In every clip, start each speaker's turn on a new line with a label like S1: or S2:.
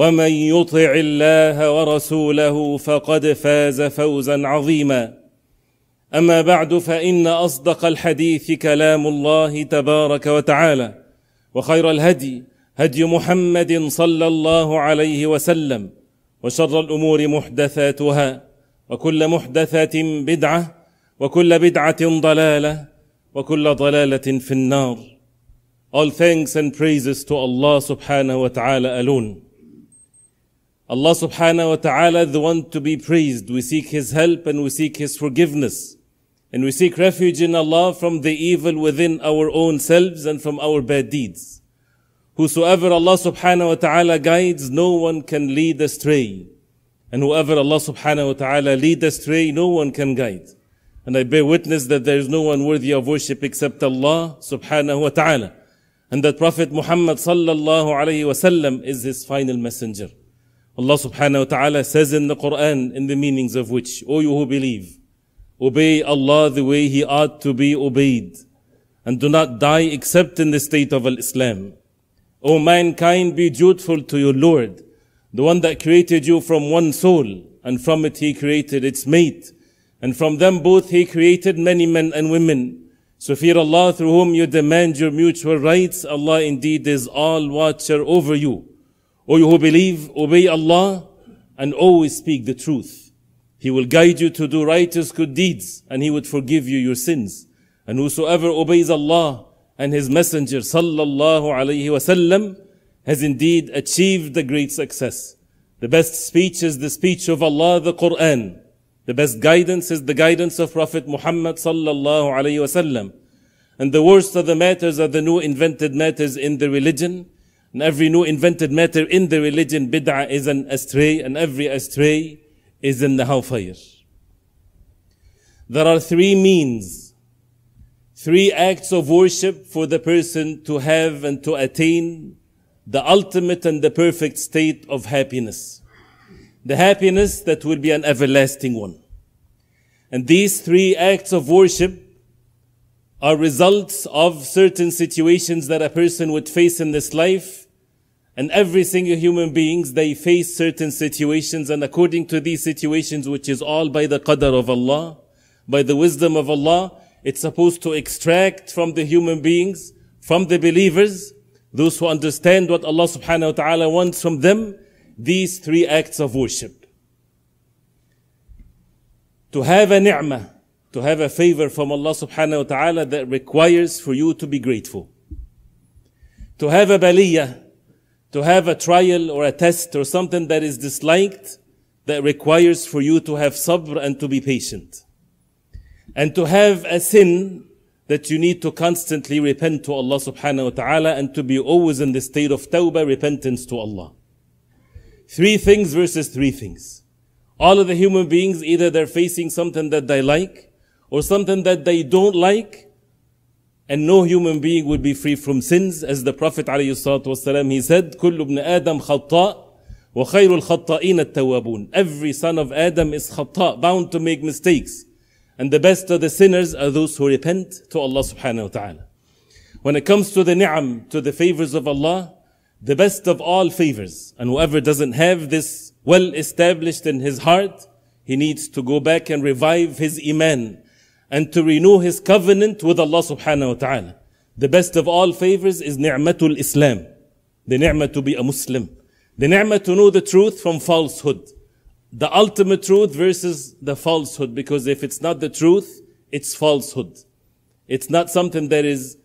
S1: ومن يطع الله ورسوله فقد فاز فوزا عظيما اما بعد فان اصدق الحديث كلام الله تبارك وتعالى وخير الهدي هدي محمد صلى الله عليه وسلم وشر الامور محدثاتها وكل محدثه بدعه وكل بدعه ضلاله وكل ضلاله في النار All thanks and praises to Allah subhanahu wa ta'ala alone. Allah subhanahu wa ta'ala, the one to be praised. We seek His help and we seek His forgiveness. And we seek refuge in Allah from the evil within our own selves and from our bad deeds. Whosoever Allah subhanahu wa ta'ala guides, no one can lead astray. And whoever Allah subhanahu wa ta'ala lead astray, no one can guide. And I bear witness that there is no one worthy of worship except Allah subhanahu wa ta'ala. And that Prophet Muhammad sallallahu alayhi wa sallam is his final messenger. Allah subhanahu wa ta'ala says in the Quran, in the meanings of which, O you who believe, obey Allah the way He ought to be obeyed, and do not die except in the state of Islam. O mankind, be dutiful to your Lord, the one that created you from one soul, and from it He created its mate, and from them both He created many men and women. So fear Allah through whom you demand your mutual rights, Allah indeed is all watcher over you. O you who believe, obey Allah and always speak the truth. He will guide you to do righteous good deeds and He would forgive you your sins. And whosoever obeys Allah and His Messenger sallallahu alayhi wasallam has indeed achieved the great success. The best speech is the speech of Allah, the Quran. The best guidance is the guidance of Prophet Muhammad sallallahu alayhi wasallam. And the worst of the matters are the new invented matters in the religion and every new invented matter in the religion, bid'ah, is an astray, and every astray is in the hellfire. There are three means, three acts of worship for the person to have and to attain the ultimate and the perfect state of happiness. The happiness that will be an everlasting one. And these three acts of worship are results of certain situations that a person would face in this life. And every single human beings, they face certain situations and according to these situations, which is all by the qadr of Allah, by the wisdom of Allah, it's supposed to extract from the human beings, from the believers, those who understand what Allah subhanahu wa ta'ala wants from them, these three acts of worship. To have a ni'mah, to have a favor from Allah subhanahu wa ta'ala that requires for you to be grateful. To have a baliyah, to have a trial or a test or something that is disliked that requires for you to have sabr and to be patient. And to have a sin that you need to constantly repent to Allah subhanahu wa ta'ala and to be always in the state of tawbah, repentance to Allah. Three things versus three things. All of the human beings, either they're facing something that they like, or something that they don't like, and no human being would be free from sins, as the Prophet والسلام, he said, كل ابن آدم خطاء وخير الخطائين التوابون. Every son of Adam is خطاء, bound to make mistakes. And the best of the sinners are those who repent to Allah subhanahu wa ta'ala. When it comes to the ni'am, to the favors of Allah, the best of all favors. And whoever doesn't have this well established in his heart, he needs to go back and revive his iman and to renew his covenant with Allah subhanahu wa ta'ala. The best of all favors is ni'matul Islam. The ni'mah to be a Muslim. The ni'mah to know the truth from falsehood. The ultimate truth versus the falsehood. Because if it's not the truth, it's falsehood. It's not something that is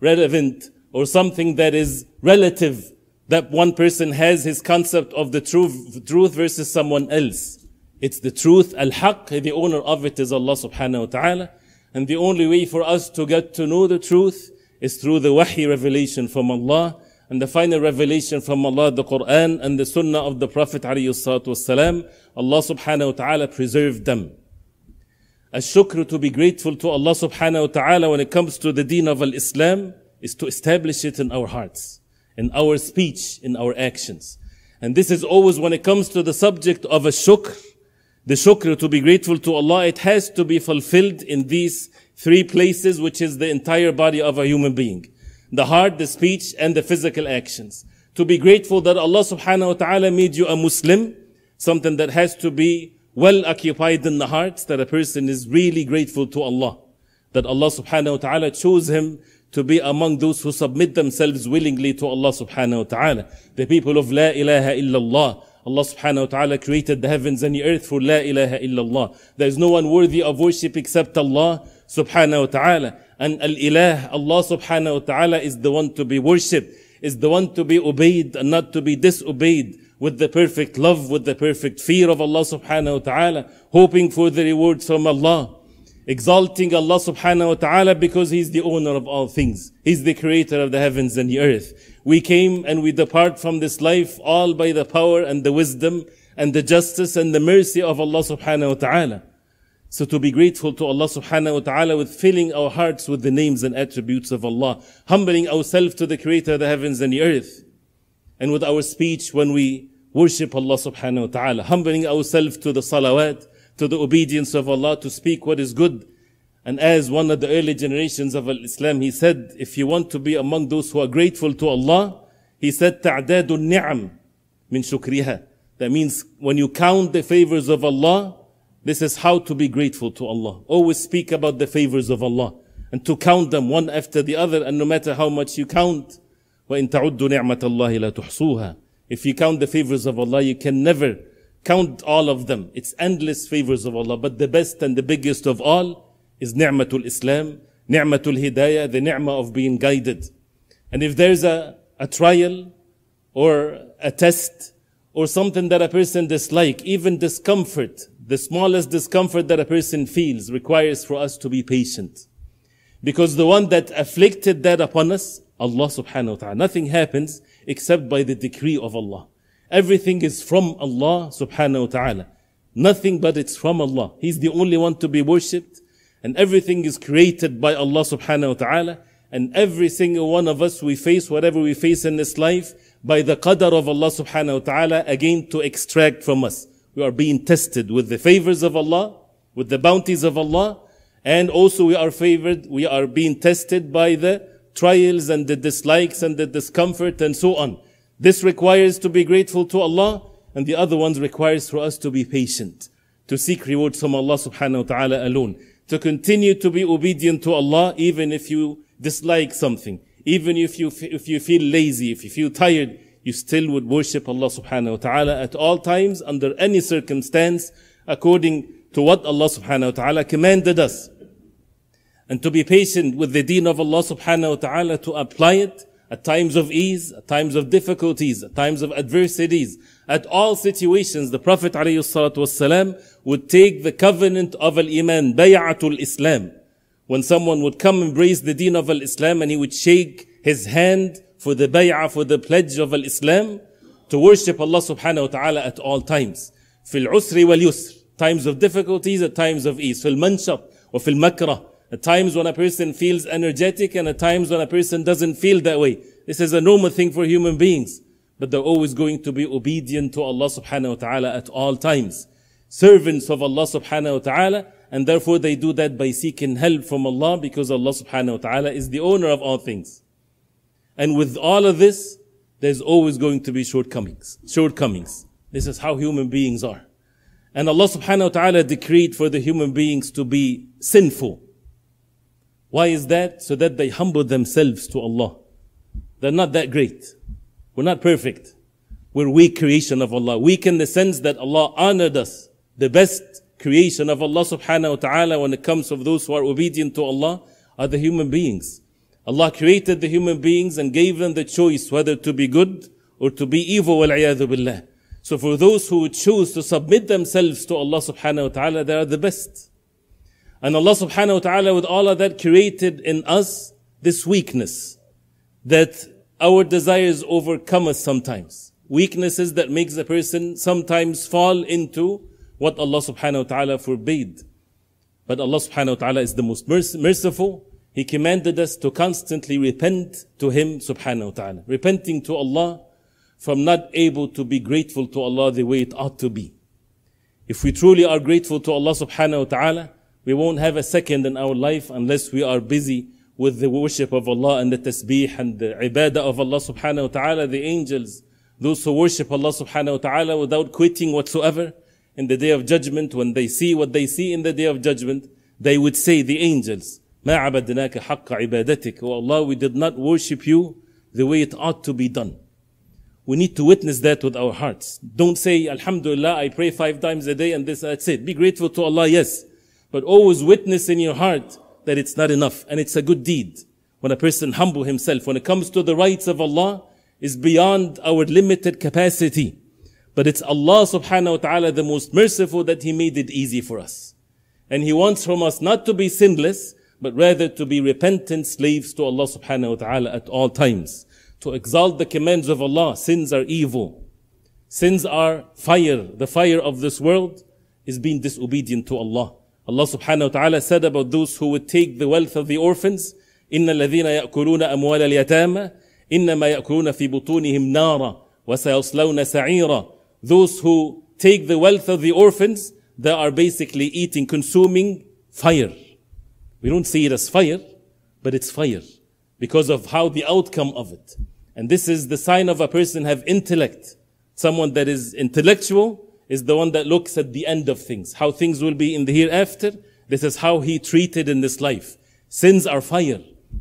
S1: relevant or something that is relative that one person has his concept of the truth, truth versus someone else. It's the truth, al-haq, the owner of it is Allah subhanahu wa ta'ala. And the only way for us to get to know the truth is through the wahi revelation from Allah and the final revelation from Allah, the Quran and the Sunnah of the Prophet والسلام, Allah subhanahu wa ta'ala preserved them. A shukr to be grateful to Allah subhanahu wa ta'ala when it comes to the deen of al-Islam is to establish it in our hearts, in our speech, in our actions. And this is always when it comes to the subject of a shukr, the shukr to be grateful to Allah, it has to be fulfilled in these three places, which is the entire body of a human being. The heart, the speech, and the physical actions. To be grateful that Allah subhanahu wa ta'ala made you a Muslim, something that has to be well occupied in the heart, that a person is really grateful to Allah. That Allah subhanahu wa ta'ala chose him to be among those who submit themselves willingly to Allah subhanahu wa ta'ala. The people of La ilaha illallah, Allah subhanahu wa ta'ala created the heavens and the earth for La ilaha illallah. There is no one worthy of worship except Allah subhanahu wa ta'ala. And al-ilah, Allah subhanahu wa ta'ala is the one to be worshipped, is the one to be obeyed and not to be disobeyed with the perfect love, with the perfect fear of Allah subhanahu wa ta'ala, hoping for the rewards from Allah exalting Allah subhanahu wa ta'ala because He's the owner of all things. He's the creator of the heavens and the earth. We came and we depart from this life all by the power and the wisdom and the justice and the mercy of Allah subhanahu wa ta'ala. So to be grateful to Allah subhanahu wa ta'ala with filling our hearts with the names and attributes of Allah, humbling ourselves to the creator of the heavens and the earth, and with our speech when we worship Allah subhanahu wa ta'ala, humbling ourselves to the salawat, to the obedience of Allah, to speak what is good. And as one of the early generations of Islam, he said, if you want to be among those who are grateful to Allah, he said, تَعْدَادُ النِّعَمْ مِن شُكْرِهَا That means when you count the favors of Allah, this is how to be grateful to Allah. Always speak about the favors of Allah and to count them one after the other and no matter how much you count. وَإِن تَعُدُّ نِعْمَةَ اللَّهِ لَا تُحْصُوهَا If you count the favors of Allah, you can never Count all of them. It's endless favors of Allah. But the best and the biggest of all is ni'matul Islam, ni'matul hidayah, the ni'mah of being guided. And if there's a, a trial or a test or something that a person dislike, even discomfort, the smallest discomfort that a person feels requires for us to be patient. Because the one that afflicted that upon us, Allah subhanahu wa ta'ala, nothing happens except by the decree of Allah. Everything is from Allah subhanahu wa ta'ala. Nothing but it's from Allah. He's the only one to be worshipped. And everything is created by Allah subhanahu wa ta'ala. And every single one of us, we face whatever we face in this life by the qadr of Allah subhanahu wa ta'ala again to extract from us. We are being tested with the favors of Allah, with the bounties of Allah, and also we are favored, we are being tested by the trials and the dislikes and the discomfort and so on. This requires to be grateful to Allah, and the other ones requires for us to be patient, to seek rewards from Allah subhanahu wa ta'ala alone, to continue to be obedient to Allah even if you dislike something, even if you, if you feel lazy, if you feel tired, you still would worship Allah subhanahu wa ta'ala at all times, under any circumstance, according to what Allah subhanahu wa ta'ala commanded us. And to be patient with the deen of Allah subhanahu wa ta'ala to apply it, at times of ease, at times of difficulties, at times of adversities, at all situations, the Prophet ﷺ would take the covenant of al-Iman, bay'atul Islam. When someone would come embrace the deen of al-Islam and he would shake his hand for the bay'ah, for the pledge of al-Islam, to worship Allah subhanahu wa ta'ala at all times. fil-Usri wal yusr, times of difficulties, at times of ease, fil في المنشط fil المكره, at times when a person feels energetic and at times when a person doesn't feel that way. This is a normal thing for human beings. But they're always going to be obedient to Allah subhanahu wa ta'ala at all times. Servants of Allah subhanahu wa ta'ala. And therefore they do that by seeking help from Allah because Allah subhanahu wa ta'ala is the owner of all things. And with all of this, there's always going to be shortcomings. Shortcomings. This is how human beings are. And Allah subhanahu wa ta'ala decreed for the human beings to be sinful why is that? So that they humble themselves to Allah. They're not that great. We're not perfect. We're weak creation of Allah. Weak in the sense that Allah honored us. The best creation of Allah subhanahu wa ta'ala when it comes of those who are obedient to Allah are the human beings. Allah created the human beings and gave them the choice whether to be good or to be evil. So for those who choose to submit themselves to Allah subhanahu wa ta'ala, they are the best. And Allah subhanahu wa ta'ala with all of that created in us this weakness that our desires overcome us sometimes. Weaknesses that makes a person sometimes fall into what Allah subhanahu wa ta'ala forbade. But Allah subhanahu wa ta'ala is the most merciful. He commanded us to constantly repent to Him subhanahu wa ta'ala. Repenting to Allah from not able to be grateful to Allah the way it ought to be. If we truly are grateful to Allah subhanahu wa ta'ala, we won't have a second in our life unless we are busy with the worship of Allah and the tasbih and the ibadah of Allah subhanahu wa ta'ala, the angels, those who worship Allah subhanahu wa ta'ala without quitting whatsoever in the day of judgment, when they see what they see in the day of judgment, they would say, the angels, ما عبدناك حق ibadatik." Oh Allah, we did not worship you the way it ought to be done. We need to witness that with our hearts. Don't say, Alhamdulillah, I pray five times a day and this, that's it. Be grateful to Allah, yes but always witness in your heart that it's not enough and it's a good deed. When a person humble himself, when it comes to the rights of Allah, is beyond our limited capacity. But it's Allah subhanahu wa ta'ala the most merciful that He made it easy for us. And He wants from us not to be sinless, but rather to be repentant slaves to Allah subhanahu wa ta'ala at all times. To exalt the commands of Allah, sins are evil. Sins are fire. The fire of this world is being disobedient to Allah. Allah subhanahu wa ta'ala said about those who would take the wealth of the orphans, إِنَّ الَّذِينَ يَأْكُلُونَ أَمْوَالَ الْيَتَامَى إِنَّمَا يَأْكُلُونَ فِي بُطُونِهِمْ نَارًا وَسَيَصْلَوْنَ سَعِيرًا Those who take the wealth of the orphans, they are basically eating, consuming fire. We don't see it as fire, but it's fire because of how the outcome of it. And this is the sign of a person have intellect. Someone that is intellectual, is the one that looks at the end of things, how things will be in the hereafter. This is how he treated in this life. Sins are fire.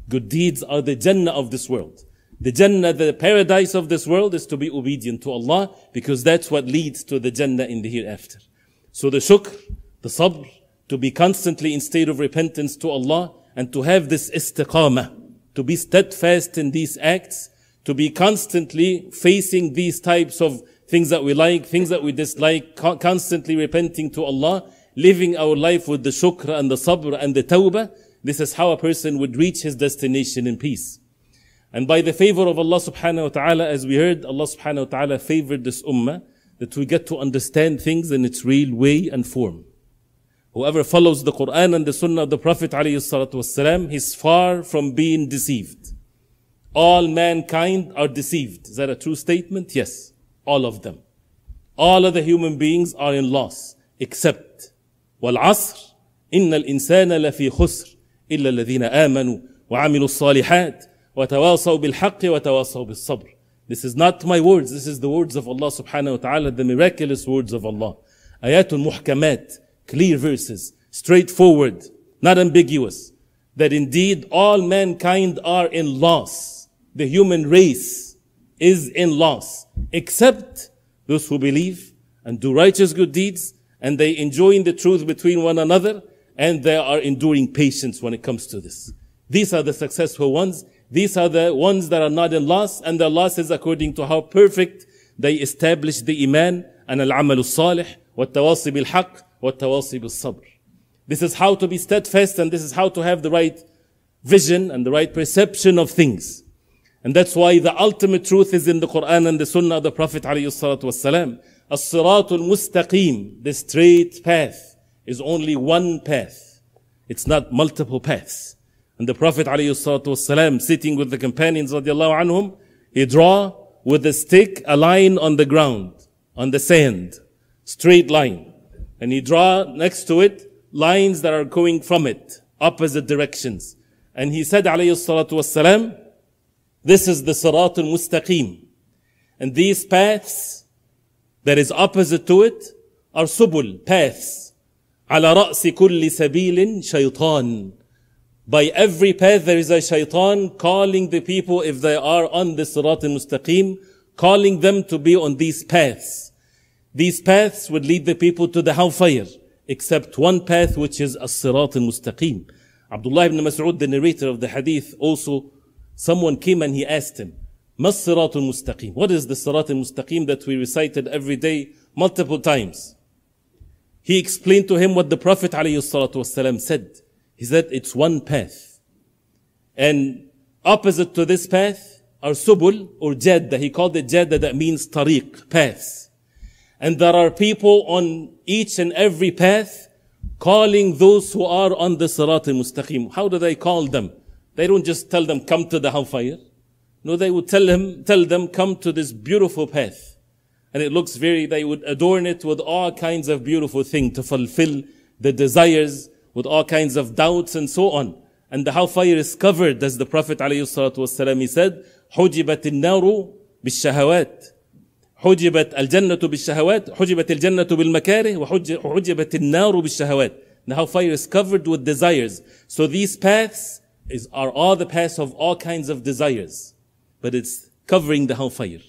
S1: Good deeds are the Jannah of this world. The Jannah, the paradise of this world is to be obedient to Allah because that's what leads to the Jannah in the hereafter. So the shukr, the sabr, to be constantly in state of repentance to Allah and to have this istiqamah, to be steadfast in these acts, to be constantly facing these types of things that we like, things that we dislike, constantly repenting to Allah, living our life with the shukr and the sabr and the tawbah. This is how a person would reach his destination in peace. And by the favor of Allah subhanahu wa ta'ala, as we heard, Allah subhanahu wa ta'ala favored this ummah that we get to understand things in its real way and form. Whoever follows the Quran and the Sunnah of the Prophet والسلام, he's far from being deceived. All mankind are deceived. Is that a true statement? Yes all of them. All other human beings are in loss, except والعصر إن الإنسان لفي خسر إلا الذين آمنوا وعملوا الصالحات وتواصوا بالحق وتواصوا بالصبر. This is not my words, this is the words of Allah subhanahu wa ta'ala, the miraculous words of Allah. Ayatul muhkamat, clear verses, straightforward, not ambiguous, that indeed all mankind are in loss, the human race is in loss, except those who believe and do righteous good deeds, and they enjoying the truth between one another, and they are enduring patience when it comes to this. These are the successful ones. These are the ones that are not in loss, and their loss is according to how perfect they establish the iman and al-amal al-salih, wa بالحق والتواصي sabr This is how to be steadfast and this is how to have the right vision and the right perception of things. And that's why the ultimate truth is in the Quran and the Sunnah of the Prophet ﷺ. As-siratul mustaqim, the straight path, is only one path. It's not multiple paths. And the Prophet ﷺ, sitting with the companions radiallahu anhum, he draw with a stick a line on the ground, on the sand, straight line. And he draw next to it lines that are going from it, opposite directions. And he said alayhi salatu salam, this is the Sirat al-Mustaqim. And these paths that is opposite to it are subul, paths. على رأس كل سبيل شيطان. By every path there is a shaitan calling the people if they are on the Sirat al-Mustaqim, calling them to be on these paths. These paths would lead the people to the hellfire, except one path which is as-Sirat al-Mustaqim. Abdullah ibn Mas'ud, the narrator of the hadith, also Someone came and he asked him, Masiratul Mustaqim. What is the Siratul Mustaqim that we recited every day multiple times? He explained to him what the Prophet ﷺ said. He said, it's one path. And opposite to this path are subul or jadda. He called it jadda that means tariq, paths. And there are people on each and every path calling those who are on the Sirat al-Mustaqim. How do they call them? They don't just tell them, come to the hellfire. No, they would tell him, tell them, come to this beautiful path. And it looks very, they would adorn it with all kinds of beautiful things to fulfill the desires with all kinds of doubts and so on. And the hellfire is covered, as the Prophet ﷺ he said, حُجِبَتِ النَّارُ بِالشَّهَوَاتِ حُجِبَتْ الْجَنَّةُ بِالشَّهَوَاتِ حُجِبَتِ الْجَنَّةُ بِالْمَكَارِهِ وَحُجِبَتِ النَّارُ بِالشَّهَوَاتِ The hellfire is covered with desires. So these paths is, are all the paths of all kinds of desires, but it's covering the hellfire.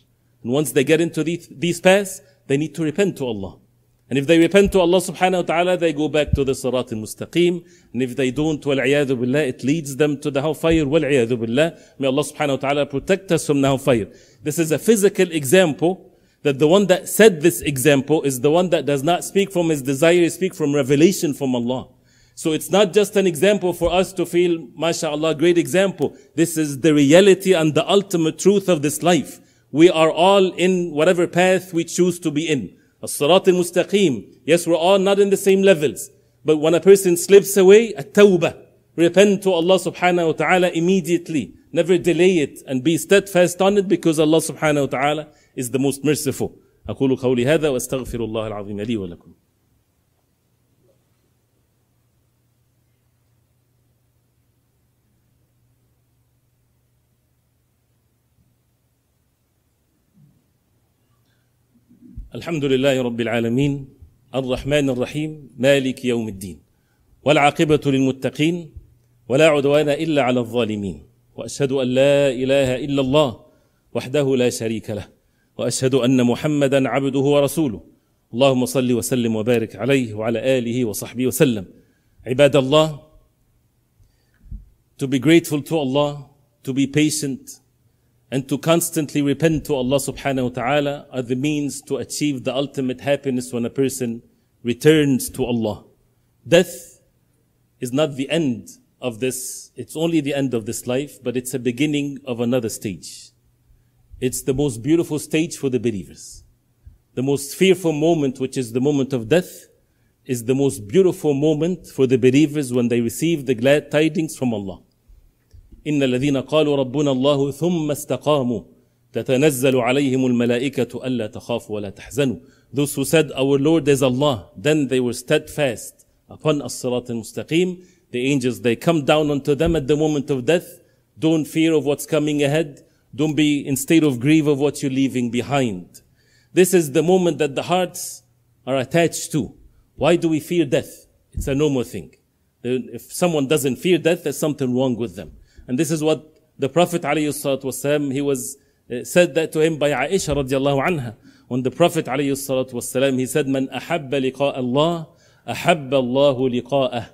S1: And once they get into these, these paths, they need to repent to Allah. And if they repent to Allah subhanahu wa ta'ala, they go back to the Sirat al-Mustaqim. And if they don't, wal-'iyadu billah, it leads them to the hellfire, wal-'iyadu billah. May Allah subhanahu wa ta'ala protect us from the hellfire. This is a physical example that the one that said this example is the one that does not speak from his desire, he speaks from revelation from Allah. So it's not just an example for us to feel, mashallah, great example. This is the reality and the ultimate truth of this life. We are all in whatever path we choose to be in. As-salat al-mustaqim. Yes, we're all not in the same levels. But when a person slips away, a tawbah Repent to Allah subhanahu wa ta'ala immediately. Never delay it and be steadfast on it because Allah subhanahu wa ta'ala is the most merciful. أقول قولي هذا واستغفر الله العظيم لي ولكم الحمد لله رب العالمين الرحمن الرحيم مالك يوم الدين والعاقبة للمتقين ولا عدوان إلا على الظالمين وأشهد أن لا إله إلا الله وحده لا شريك له وأشهد أن محمدا عبده ورسوله اللهم صل وسلم وبارك عليه وعلى آله وصحبه وسلم عباد الله to be grateful to Allah to be patient and to constantly repent to Allah subhanahu wa ta'ala are the means to achieve the ultimate happiness when a person returns to Allah. Death is not the end of this. It's only the end of this life, but it's a beginning of another stage. It's the most beautiful stage for the believers. The most fearful moment, which is the moment of death, is the most beautiful moment for the believers when they receive the glad tidings from Allah. إن الذين قالوا ربنا الله ثم استقاموا تتنزل عليهم الملائكة ألا تخافوا ولا تحزنوا Those who said our Lord is Allah then they were steadfast upon الصراط المستقيم The angels they come down unto them at the moment of death Don't fear of what's coming ahead Don't be in state of grief of what you're leaving behind This is the moment that the hearts are attached to Why do we fear death? It's a normal thing If someone doesn't fear death, there's something wrong with them. And this is what the Prophet ﷺ he was uh, said that to him by Aisha radiallahu anha. When the Prophet ﷺ he said, Man ahabba liqa Allah, ahabba Allahu liqa'ah.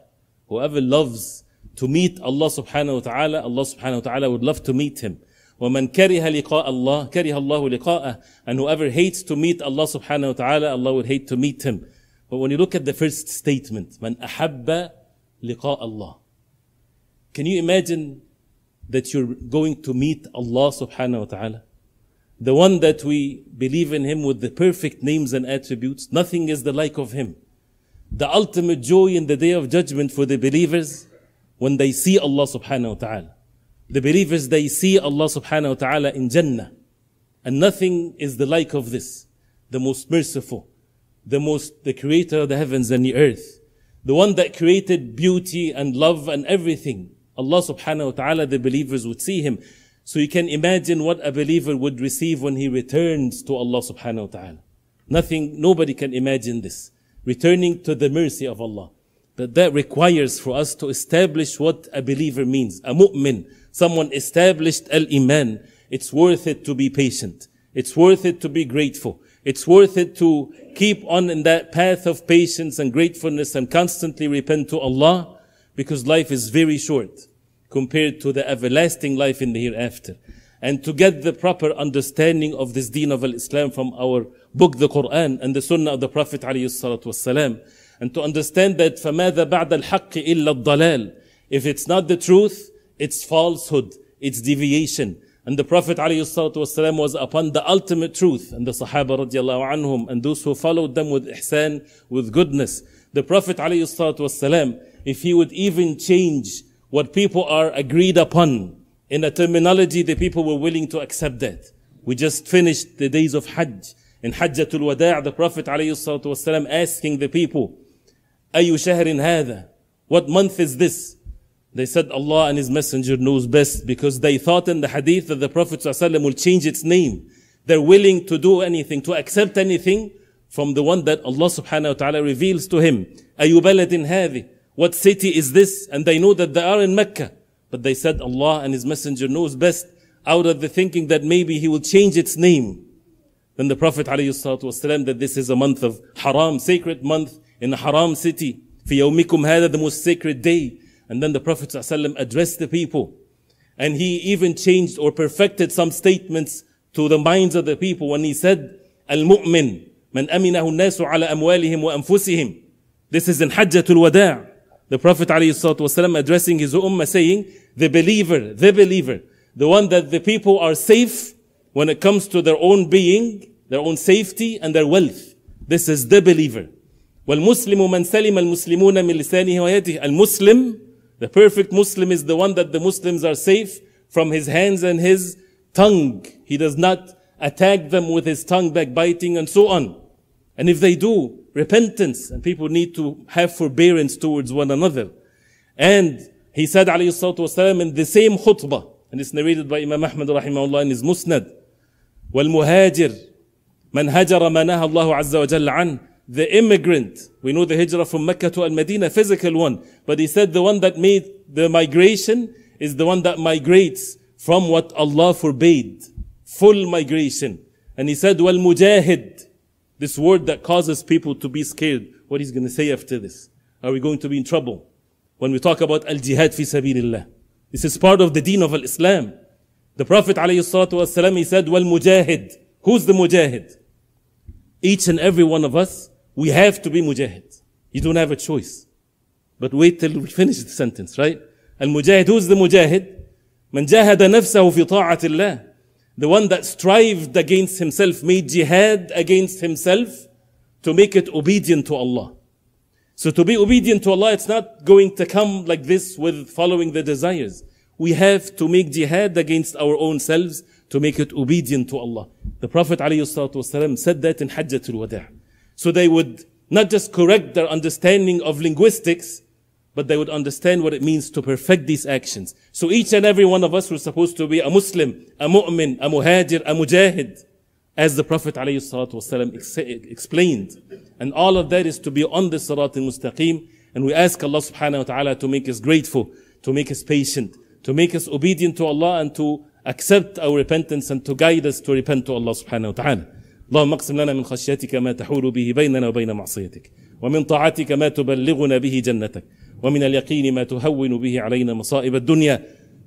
S1: Whoever loves to meet Allah subhanahu wa ta'ala, Allah subhanahu wa ta'ala would love to meet him. وَمَنْ كَرِهَ لِقَاءَ اللَّهِ كَرِهَ اللَّهُ لِقَاءَهُ And whoever hates to meet Allah subhanahu wa ta'ala, Allah would hate to meet him. But when you look at the first statement, مَنْ أَحَبَّ لِقَاءَ اللَّهِ Can you imagine that you're going to meet Allah subhanahu wa ta'ala. The one that we believe in Him with the perfect names and attributes. Nothing is the like of Him. The ultimate joy in the day of judgment for the believers when they see Allah subhanahu wa ta'ala. The believers, they see Allah subhanahu wa ta'ala in Jannah. And nothing is the like of this. The most merciful. The most, the creator of the heavens and the earth. The one that created beauty and love and everything Allah subhanahu wa ta'ala, the believers would see him. So you can imagine what a believer would receive when he returns to Allah subhanahu wa ta'ala. Nothing, nobody can imagine this. Returning to the mercy of Allah. but that requires for us to establish what a believer means. A mu'min, someone established al-iman. It's worth it to be patient. It's worth it to be grateful. It's worth it to keep on in that path of patience and gratefulness and constantly repent to Allah because life is very short compared to the everlasting life in the hereafter. And to get the proper understanding of this deen of Islam from our book, the Quran, and the Sunnah of the Prophet والسلام, and to understand that فَمَاذَا بَعْدَ الْحَقِّ إِلَّا الضَّلَالِ If it's not the truth, it's falsehood, it's deviation. And the Prophet والسلام, was upon the ultimate truth, and the Sahaba radiallahu anhum, and those who followed them with ihsan, with goodness. The Prophet والسلام, if he would even change what people are agreed upon in a terminology the people were willing to accept that. We just finished the days of Hajj. In Hajjatul Wada' the Prophet ﷺ asking the people, أَيُّ شَهْرٍ هَذَا What month is this? They said Allah and His Messenger knows best because they thought in the hadith that the Prophet ﷺ will change its name. They're willing to do anything, to accept anything from the one that Allah subhanahu wa ta'ala reveals to him. أَيُّ بَلَدٍ هَذِي what city is this? And they know that they are in Mecca. But they said Allah and His Messenger knows best out of the thinking that maybe He will change its name. Then the Prophet والسلام, that this is a month of haram, sacred month in a haram city. في يومكم هذا, the most sacred day. And then the Prophet ﷺ addressed the people. And he even changed or perfected some statements to the minds of the people when he said, Al-Mu'min, من أمنه الناس amwalihim wa anfusihim." This is in Hajjatul Wada'. The Prophet ﷺ addressing his ummah saying, the believer, the believer, the one that the people are safe when it comes to their own being, their own safety and their wealth. This is the believer. والمسلم من سلم المسلمون من لسانه ويده. Al-Muslim, the perfect Muslim is the one that the Muslims are safe from his hands and his tongue. He does not attack them with his tongue backbiting and so on. And if they do, repentance and people need to have forbearance towards one another. And he said, alayhi salatu wasalam, in the same khutbah, and it's narrated by Imam Ahmad rahimahullah in his Musnad, والمهاجر من هجر ما نهى الله عز وجل عنه the immigrant we know the hijrah from Mecca to Al-Madinah physical one but he said the one that made the migration is the one that migrates from what Allah forbade full migration and he said والمجاهد this word that causes people to be scared. What he's going to say after this? Are we going to be in trouble? When we talk about al-jihad fi sabilillah. This is part of the deen of al-Islam. The Prophet والسلام, he said, well mujahid. Who's the mujahid? Each and every one of us, we have to be mujahid. You don't have a choice. But wait till we finish the sentence, right? Al-mujahid, who's the mujahid? من جاهد نفسه fi ta'atillah the one that strived against himself, made jihad against himself to make it obedient to Allah. So to be obedient to Allah, it's not going to come like this with following the desires. We have to make jihad against our own selves to make it obedient to Allah. The Prophet ﷺ said that in Hajjatul Wada'. So they would not just correct their understanding of linguistics, but they would understand what it means to perfect these actions. So each and every one of us was supposed to be a Muslim, a mu'min, a muhajir, a mujahid, as the Prophet ﷺ ex- explained. And all of that is to be on the Sirat al-Mustaqim, and we ask Allah subhanahu wa ta'ala to make us grateful, to make us patient, to make us obedient to Allah and to accept our repentance and to guide us to repent to Allah subhanahu wa ta'ala. اللهم اقسم لنا من خشيتك ما تحول به بيننا وبين معصيتك ومن طاعتك ما تبلغنا به جنتك ومن اليقين ما تهون به علينا مصائب الدنيا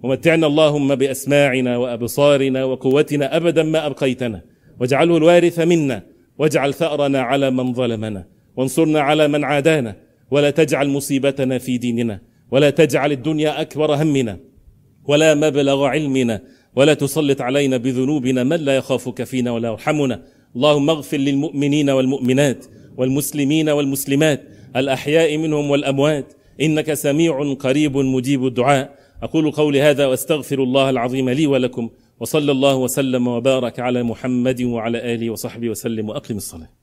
S1: ومتعنا اللهم باسماعنا وابصارنا وقوتنا ابدا ما ابقيتنا واجعله الوارث منا واجعل ثارنا على من ظلمنا وانصرنا على من عادانا ولا تجعل مصيبتنا في ديننا ولا تجعل الدنيا اكبر همنا ولا مبلغ علمنا ولا تسلط علينا بذنوبنا من لا يخافك فينا ولا يرحمنا اللهم اغفر للمؤمنين والمؤمنات والمسلمين والمسلمات الاحياء منهم والاموات انك سميع قريب مجيب الدعاء اقول قولي هذا واستغفر الله العظيم لي ولكم وصلى الله وسلم وبارك على محمد وعلى اله وصحبه وسلم واقم الصلاه